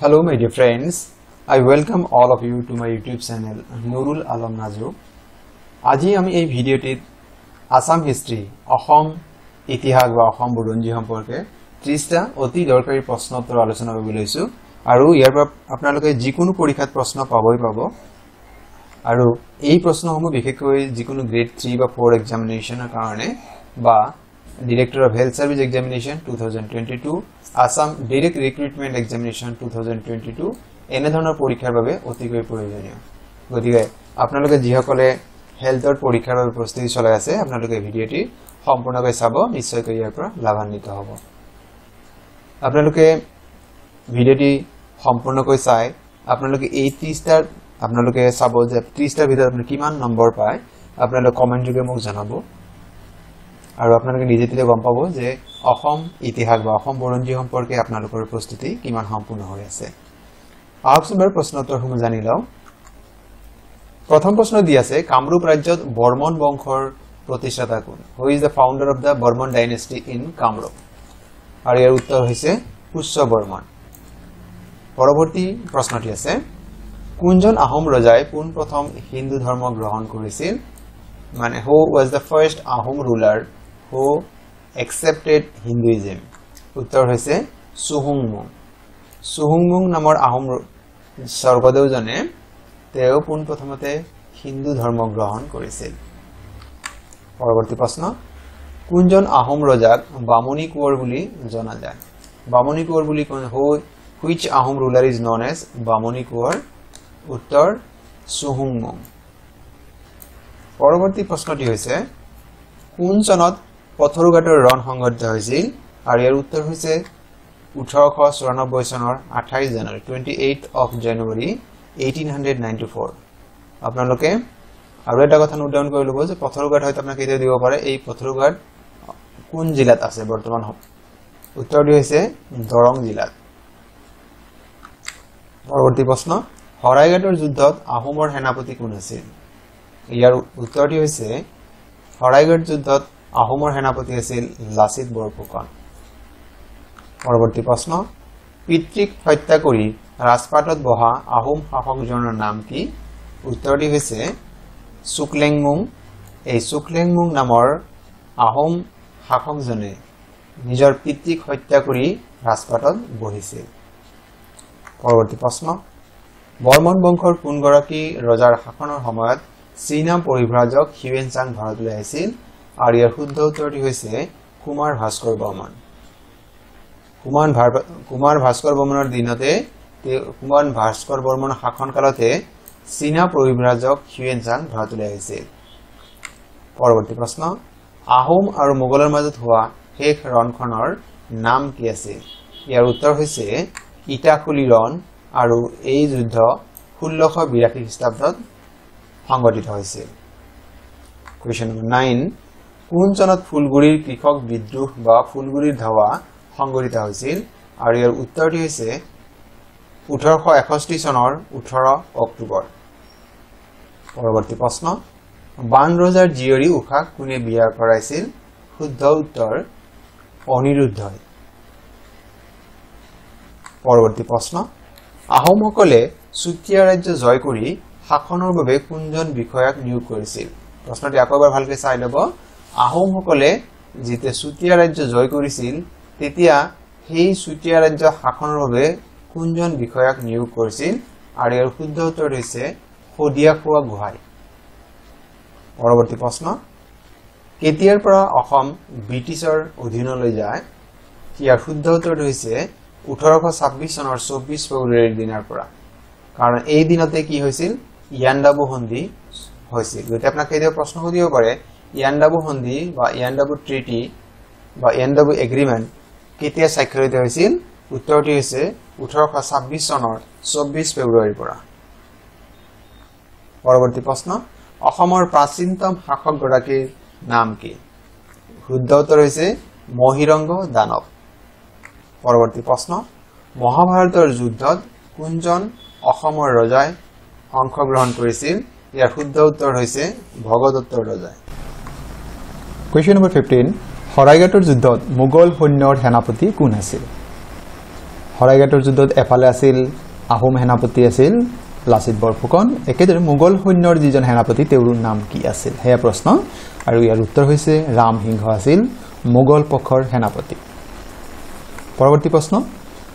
Hello my dear friends, I welcome all of you to my YouTube channel Nurul Alam Nazro. Today I am a video of Assam history, Aham, Itihag, Aham, Budunji, Aham, Porke, Trista, Oti, Dorkari, Prasno, Tralasana, Bulesu, Aru, Yerba, Apnaloka, Jikunu, Purikat, Prasno, Pavoi, Pavo, Aru, E. Prasno, Homo, Bikeko, Jikunu, Grade 3 or 4 examination, Akarne, Ba, Director of Health Service Examination 2022. Assam direct recruitment examination two thousand twenty two এনে ধরনের পরীক্ষার বাবে অতিকৈ প্রয়োজনীয় গতি আপনাদের যদি হেলথর পরীক্ষার বাবে প্রস্তুতি চলাই আছে আপনাদের ভিডিওটি সম্পূর্ণক চাব নিশ্চয়কৈ ইয়ারপর লাভান্বিত হব আপনাদের ভিডিওটি সম্পূর্ণক চাই আপনাদের এই ত্রিশটার আপনাদের চাব যে ত্রিশটার ভিতর আপনি কিমান নম্বর পায় আপনাদের কমেন্ট যোগে মোক জানাব আর আপনাদের নিজে তো গম পাব যে অসম ইতিহাস বা অসম বুৰঞ্জী সম্পৰ্কে আপোনালোকৰ প্ৰস্তুতি কিমান সম্পূৰ্ণ হৈ আছে আহকচোন বাৰু প্ৰশ্নোত্তৰসমূহ জানি লওঁ প্ৰথম প্ৰশ্ন দি আছে কামৰূপ ৰাজ্যত বৰ্মন বংশৰ প্ৰতিষ্ঠাতা কোন who is the founder of the Barman dynasty in Kamrup আৰু ইয়াৰ উত্তৰ হৈছে পুষ্য বৰ্মন পৰৱৰ্তী প্ৰশ্নটি আছে কোনজন আহোম ৰজাই পোনপ্ৰথম হিন্দু ধৰ্ম গ্ৰহণ কৰিছিল মানে who was the first Ahom ruler who accepted Hinduism উত্তৰ হৈছে চুহুংমুং চুহুংমুং নামৰ আহোম স্বৰ্গদেউজনে তেওঁ পোনপ্ৰথমতে হিন্দু ধৰ্ম গ্ৰহণ কৰিছিল পৰৱৰ্তী প্ৰশ্ন কোনজন আহোম ৰজাক বামুণী কোঁৱৰ বুলি জনা যায় বামুণী কোঁৱৰ বুলি which Ahom ruler is known as Bamuni Konwar উত্তৰ চুহুংমুং পৰৱৰ্তী প্ৰশ্নটি হৈছে কোন চনত পথৰুঘাটৰ ৰণ সংঘটিত হৈছিল আৰু ইয়াৰ উত্তৰ হৈছে ওঠৰশ চৌৰানব্বৈ চনৰ আঠাইছ জানুৱাৰী twenty eight of January eighteen hundred ninety four আপোনালোকে আৰু এটা কথা নিৰ্ধাৰণ কৰি ল'ব যে পথৰুঘাট হয়তো আপোনাক কেতিয়া দিব পাৰে এই পথৰুঘাট কোন জিলাত আছে বৰ্তমান উত্তৰটো হৈছে দৰং জিলাত পৰৱৰ্তী প্ৰশ্ন শৰাইঘাটৰ যুদ্ধত আহোমৰ সেনাপতি কোন আছিল ইয়াৰ উত্তৰটো হৈছে শৰাইঘাট যুদ্ধত আহোমৰ সেনাপতি আছিল লাচিত বৰফুকন পৰৱৰ্তী প্ৰশ্ন পিতৃক হত্যা কৰি ৰাজপাটত বহা আহোম শাসকজনৰ নাম কি উত্তৰ দি হৈছে চুকলেংমুং এই চুকলেংমুং নামৰ আহোম শাসকজনে নিজৰ পিতৃক হত্যা কৰি ৰাজপাটত বহিছিল পৰৱৰ্তী প্ৰশ্ন বৰ্মন বংশৰ কোনগৰাকী ৰজাৰ শাসনৰ সময়ত চীনা পৰিভ্ৰাজক হিৱেন চাং ভাৰতলৈ আহিছিল আৰু ইয়াৰ শুদ্ধ উত্তরটি হয়েছে কুমার ভাস্কর বর্মন কুমার কুমার ভাস্কর বর্মনের দিনতে কুমার ভাস্কর বর্মন শাসনকালতে চীনা পরিব্রাজক হিউয়েনচাং ভারতলে আহিছিল পরবর্তী প্রশ্ন আহোম আৰু মোগলৰ মাজত হোৱা শেষ ৰণখনৰ নাম কি আছে ইয়াৰ উত্তৰ হয়েছে ইটাকুলি ৰণ আৰু এই যুদ্ধ ষোল্লশ বিৰাশী খ্ৰীষ্টাব্দত সংঘটিত হৈছিল কুয়েশন নম্বৰ নাইন কোন চনত ফুলগুৰিৰ কৃষক বিদ্ৰোহ বা ফুলগুৰিৰ ধাৱা সংঘটিত হৈছিল আৰু ইয়াৰ উত্তৰটি হৈছে ওঠৰশ এষষ্ঠি চনৰ ওঠৰ অক্টোবৰ পৰৱৰ্তী প্ৰশ্ন বান ৰজাৰ জীয়ৰী উশাহ কোনে বিয়া কৰাইছিল শুদ্ধ উত্তৰ অনিৰুদ্ধই পৰৱৰ্তী প্ৰশ্ন আহোমসকলে চুতীয়া ৰাজ্য জয় কৰি শাসনৰ বাবে কোনজন বিষয়াক নিয়োগ কৰিছিল প্ৰশ্নটি আকৌ এবাৰ ভালকৈ চাই ল'ব আহোমসকলে যেতিয়া চুতীয়া ৰাজ্য জয় কৰিছিল তেতিয়া সেই চুতীয়া ৰাজ্য শাসনৰ বাবে কোনজন বিষয়াক নিয়োগ কৰিছিল আৰু ইয়াৰ শুদ্ধ উত্তৰ হৈছে শদিয়া খোৱা গোহাঁই পৰৱৰ্তী প্ৰশ্ন কেতিয়াৰ পৰা অসম ব্ৰিটিছৰ অধীনলৈ যায় ইয়াৰ শুদ্ধ উত্তৰ হৈছে ওঠৰশ ছাব্বিছ চনৰ চৌব্বিছ ফেব্ৰুৱাৰীৰ দিনাৰ পৰা কাৰণ এই দিনতে কি হৈছিল ইয়াণ্ডাবু সন্ধি হৈছিল গতিকে আপোনাক কেতিয়াও প্ৰশ্ন সুধিব পাৰে এন ইয়ানডাবু সন্ধি বা এন ইয়ানডাবু ট্ৰিটি বা এন ইয়ানডাবু এগ্ৰিমেণ্ট কেতিয়া স্বাক্ষৰিত হৈছিল উত্তৰটি হৈছে ওঠৰশ ছাব্বিছ চনৰ চৌব্বিছ ফেব্ৰুৱাৰীৰ পৰা পৰৱৰ্তী প্ৰশ্ন অসমৰ প্ৰাচীনতম শাসকগৰাকীৰ নাম কি শুদ্ধ উত্তৰ হৈছে মহিৰংগ দানৱ পৰৱৰ্তী প্ৰশ্ন মহাভাৰতৰ যুদ্ধত কোনজন অসমৰ ৰজাই অংশগ্ৰহণ কৰিছিল ইয়াৰ শুদ্ধ উত্তৰ হৈছে ভগদত্তৰ ৰজাই কুৱেশ্যন নম্বৰ ফিফটিন শৰাইঘাটৰ যুদ্ধত মোগল সৈন্যৰ সেনাপতি কোন আছিল শৰাইঘাটৰ যুদ্ধত এফালে আছিল আহোম সেনাপতি আছিল লাচিত বৰফুকন একেদৰে মোগল সৈন্যৰ যিজন সেনাপতি তেওঁৰ নাম কি আছিল সেয়া প্ৰশ্ন আৰু ইয়াৰ উত্তৰ হৈছে ৰাম সিংহ আছিল মোগল পক্ষৰ সেনাপতি পৰৱৰ্তী প্ৰশ্ন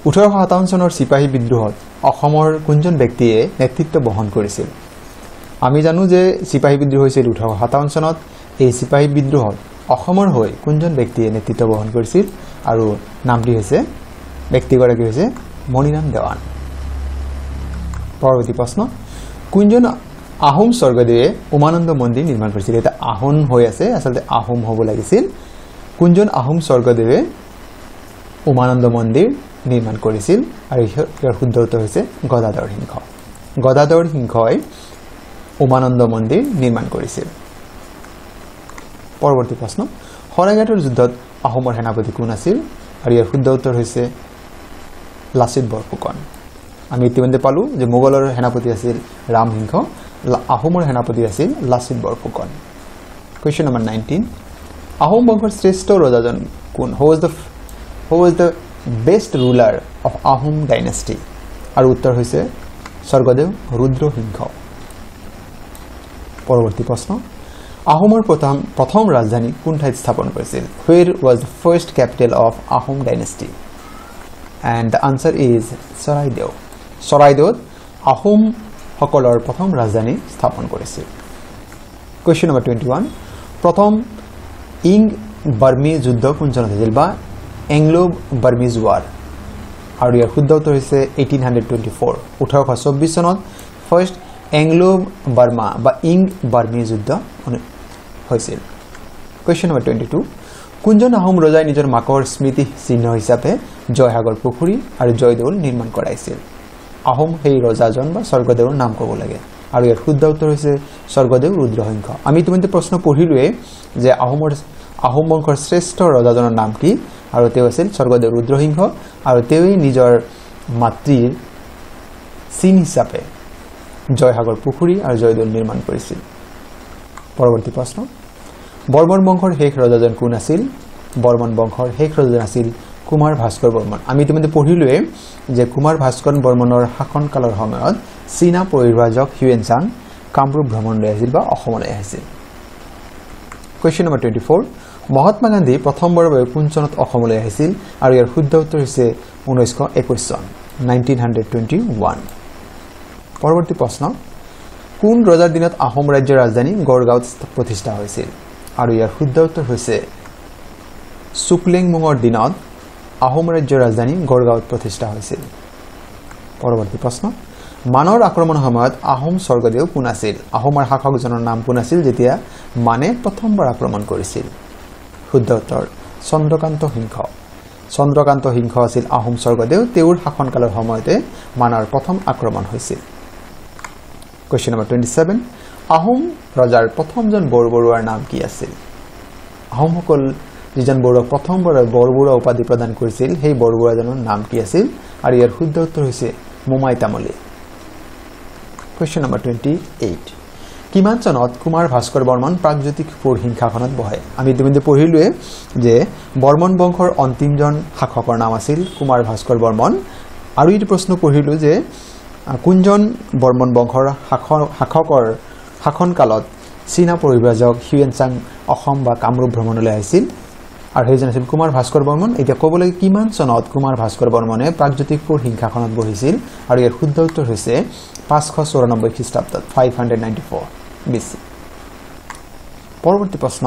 ওঠৰশ সাতাৱন্ন চনৰ চিপাহী বিদ্ৰোহত অসমৰ কোনজন ব্যক্তিয়ে নেতৃত্ব বহন কৰিছিল আমি জানো যে চিপাহী বিদ্ৰোহ হৈছিল ওঠৰশ সাতাৱন্ন চনত এই চিপাহী বিদ্ৰোহত অসমৰ হৈ কোনজন ব্যক্তিয়ে নেতৃত্ব বহন কৰিছিল আৰু নামটি হৈছে ব্যক্তিগৰাকী হৈছে মণিৰাম দেৱান পৰৱৰ্তী প্ৰশ্ন কোনজন আহোম স্বৰ্গদেৱে উমানন্দ মন্দিৰ নিৰ্মাণ কৰিছিল এতিয়া আহোম হৈ আছে আচলতে আহোম হ'ব লাগিছিল কোনজন আহোম স্বৰ্গদেৱে উমানন্দ মন্দিৰ নিৰ্মাণ কৰিছিল আৰু ইয়াৰ সুন্দৰত্ব হৈছে গদাধৰ সিংহ গদাধৰ সিংহই উমানন্দ মন্দিৰ নিৰ্মাণ কৰিছিল পৰৱৰ্তী প্ৰশ্ন শৰাইঘাটৰ যুদ্ধত আহোমৰ সেনাপতি কোন আছিল আৰু ইয়াৰ শুদ্ধ উত্তৰ হৈছে লাচিত বৰফুকন আমি ইতিমধ্যে পালোঁ যে মোগলৰ সেনাপতি আছিল ৰামসিংহ আহোমৰ সেনাপতি আছিল Lachit Borphukan question number nineteen Ahom বংশৰ শ্ৰেষ্ঠ ৰজাজন কোন who is the who is the best ruler of Ahom dynasty আৰু উত্তৰ হৈছে স্বৰ্গদেৱ ৰুদ্ৰসিংহ পৰৱৰ্তী প্ৰশ্ন আহোমৰ প্ৰথম প্ৰথম ৰাজধানী কোন ঠাইত স্থাপন কৰিছিল where was the first capital of Ahom dynasty and the answer is Charaideo চৰাইদেউত আহোমসকলৰ প্ৰথম ৰাজধানী স্থাপন কৰিছিল কুৱেশ্যন নম্বৰ টুৱেণ্টি ওৱান প্ৰথম ইং বাৰ্মী যুদ্ধ কোন কোনজনত হৈছিল বা এংলো বাৰ্মিজ ৱাৰ আৰু ইয়াৰ শুদ্ধ উত্তৰ হৈছে এইটিন হাণ্ড্ৰেড টুৱেণ্টি ফ'ৰ ওঠৰশ চৌব্বিছ চনত ফাৰ্ষ্ট এংলো বাৰ্মা বা ইং বাৰ্মী যুদ্ধ হৈছিল কুৱেশ্যন নম্বৰ টুৱেণ্টি টু কোনজন আহোম ৰজাই নিজৰ মাকৰ স্মৃতি চিহ্ন হিচাপে জয়সাগৰ পুখুৰী আৰু জয়দৌল নিৰ্মাণ কৰাইছিল আহোম সেই ৰজাজন বা স্বৰ্গদেউৰ নাম ক'ব লাগে আৰু ইয়াৰ শুদ্ধ উত্তৰ হৈছে স্বৰ্গদেউ ৰুদ্ৰসিংহ আমি ইতিমধ্যে প্ৰশ্ন পঢ়িলোৱেই যে আহোমৰ আহোম বংশৰ শ্ৰেষ্ঠ ৰজাজনৰ নাম কি আৰু তেওঁ আছিল স্বৰ্গদেউ ৰুদ্ৰসিংহ আৰু তেওঁৱেই নিজৰ মাতৃৰ চিন হিচাপে জয়সাগৰ পুখুৰী আৰু জয়দৌল নিৰ্মাণ কৰিছিল পৰৱৰ্তী প্ৰশ্ন বৰ্মন বংশৰ শেষ ৰজাজন কোন আছিল বৰ্মন বংশৰ শেষ ৰজাজন আছিল কুমাৰ ভাস্কৰ বৰ্মন আমি ইতিমধ্যে পঢ়িলোৱেই যে কুমাৰ ভাস্কৰ বৰ্মনৰ শাসনকালৰ সময়ত চীনা পৰিভাজক হিউৱেন চাং কামৰূপ ভ্ৰমণলৈ আহিছিল বা অসমলৈ আহিছিল question number twenty four Mahatma Gandhi প্ৰথমবাৰৰ বাবে কোন চনত অসমলৈ আহিছিল আৰু ইয়াৰ শুদ্ধ উত্তৰ হৈছে ঊনৈছশ একৈছ চন নাইনটিন হাণ্ড্ৰেড টুৱেণ্টি ওৱান পৰৱৰ্তী প্ৰশ্ন কোন ৰজাৰ দিনত আহোম ৰাজ্যৰ ৰাজধানী গড়গাঁৱত প্ৰতিষ্ঠা হৈছিল আৰু ইয়াৰ শুদ্ধ উত্তৰ হৈছে চুকলেংমুঙৰ দিনত আহোম ৰাজ্যৰ ৰাজধানী গড়গাঁৱত প্ৰতিষ্ঠা হৈছিল পৰৱৰ্তী প্ৰশ্ন মানৰ আক্ৰমণৰ সময়ত আহোম স্বৰ্গদেউ কোন আছিল আহোমৰ শাসকজনৰ নাম কোন আছিল যেতিয়া মানে প্ৰথমবাৰ আক্ৰমণ কৰিছিল শুদ্ধ উত্তৰ চন্দ্ৰকান্ত সিংহ চন্দ্ৰকান্ত সিংহ আছিল আহোম স্বৰ্গদেউ তেওঁৰ শাসনকালৰ সময়তে মানৰ প্ৰথম আক্ৰমণ হৈছিল question number twenty seven Ahom ৰজাৰ প্ৰথমজন বৰবৰুৱাৰ নাম কি আছিল আহোমসকল যিজন বৰুৱাক প্ৰথমবাৰ বৰবৰুৱা উপাধি প্ৰদান কৰিছিল সেই বৰবৰুৱাজনৰ নাম কি আছিল আৰু ইয়াৰ শুদ্ধ উত্তৰ হৈছে Momai Tamuli question number twenty eight কিমান চনত কুমাৰ ভাস্কৰ বৰ্মন প্ৰাগজ্যোতিষপুৰ সিংহাসনত বহে আমি ইতিমধ্যে পঢ়িলোৱে যে বৰ্মন বংশৰ অন্তিমজন শাসকৰ নাম আছিল কুমাৰ ভাস্কৰ বৰ্মন আৰু এইটো প্ৰশ্ন পঢ়িলোঁ যে কোনজন বৰ্মন বংশৰ শাসকৰ শাসনকালত চীনা পৰিব্ৰাজক হিউয়েন চাং অসম বা কামৰূপ ভ্ৰমণলৈ আহিছিল আৰু সেইজন আছিল কুমাৰ ভাস্কৰ বৰ্মন এতিয়া ক'ব লাগে কিমান চনত কুমাৰ ভাস্কৰ বৰ্মনে প্ৰাগজ্যোতিষপুৰ সিংহাসনত বহিছিল আৰু ইয়াৰ শুদ্ধ উত্তৰ হৈছে পাঁচশ চৌৰানব্বৈ খ্ৰীষ্টাব্দত ফাইভ হাণ্ড্ৰেড নাইণ্টি ফ'ৰ বিচি পৰৱৰ্তী প্ৰশ্ন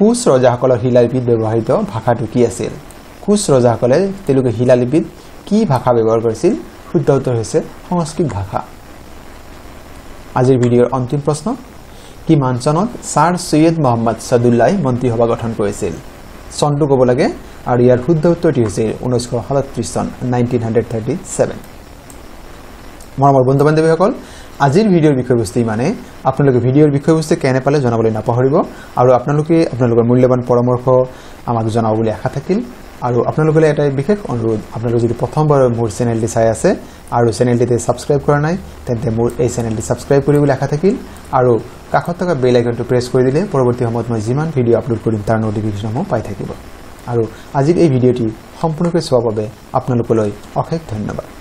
কোচ ৰজাসকলৰ শিলালিপিত ব্যৱহৃত ভাষাটো কি আছিল কোচ ৰজাসকলে তেওঁলোকে শিলালিপিত কি ভাষা ব্যৱহাৰ কৰিছিল শুদ্ধ উত্তৰ হৈছে সংস্কৃত ভাষা আজিৰ ভিডিঅ'ৰ অন্তিম প্ৰশ্ন কিমান চনত ছাৰ চৈয়দ মহম্মদ ছাদুল্লাই মন্ত্ৰীসভা গঠন কৰিছিল চনটো ক'ব লাগে আৰু ইয়াৰ শুদ্ধ উত্তৰটি হৈছে ঊনৈছশ সাতত্ৰিছ চন নাইনটিন হাণ্ড্ৰেড থাৰ্টি ছেভেন মৰমৰ বন্ধু বান্ধৱীসকল আজিৰ ভিডিঅ'ৰ বিষয়বস্তু ইমানে আপোনালোকে ভিডিঅ'ৰ বিষয়বস্তু কেনে পালে জনাবলৈ নাপাহৰিব আৰু আপোনালোকে আপোনালোকৰ মূল্যৱান পৰামৰ্শ আমাক জনাব বুলি আশা থাকিল আৰু আপোনালোকলৈ এটাই বিশেষ অনুৰোধ আপোনালোকে যদি প্ৰথমবাৰ মোৰ চেনেলটি চাই আছে আৰু চেনেলটিতে ছাবস্ক্ৰাইব কৰা নাই তেন্তে মোৰ এই চেনেলটি ছাবস্ক্ৰাইব কৰিবলৈ আশা থাকিল আৰু কাষত থকা বেল আইকনটো প্ৰেছ কৰি দিলে পৰৱৰ্তী সময়ত মই যিমান ভিডিঅ' আপলোড কৰিম তাৰ ন'টিফিকেশ্যনসমূহ পাই থাকিব আৰু আজিৰ এই ভিডিঅ'টি সম্পূৰ্ণকৈ চোৱাৰ বাবে আপোনালোকলৈ অশেষ ধন্যবাদ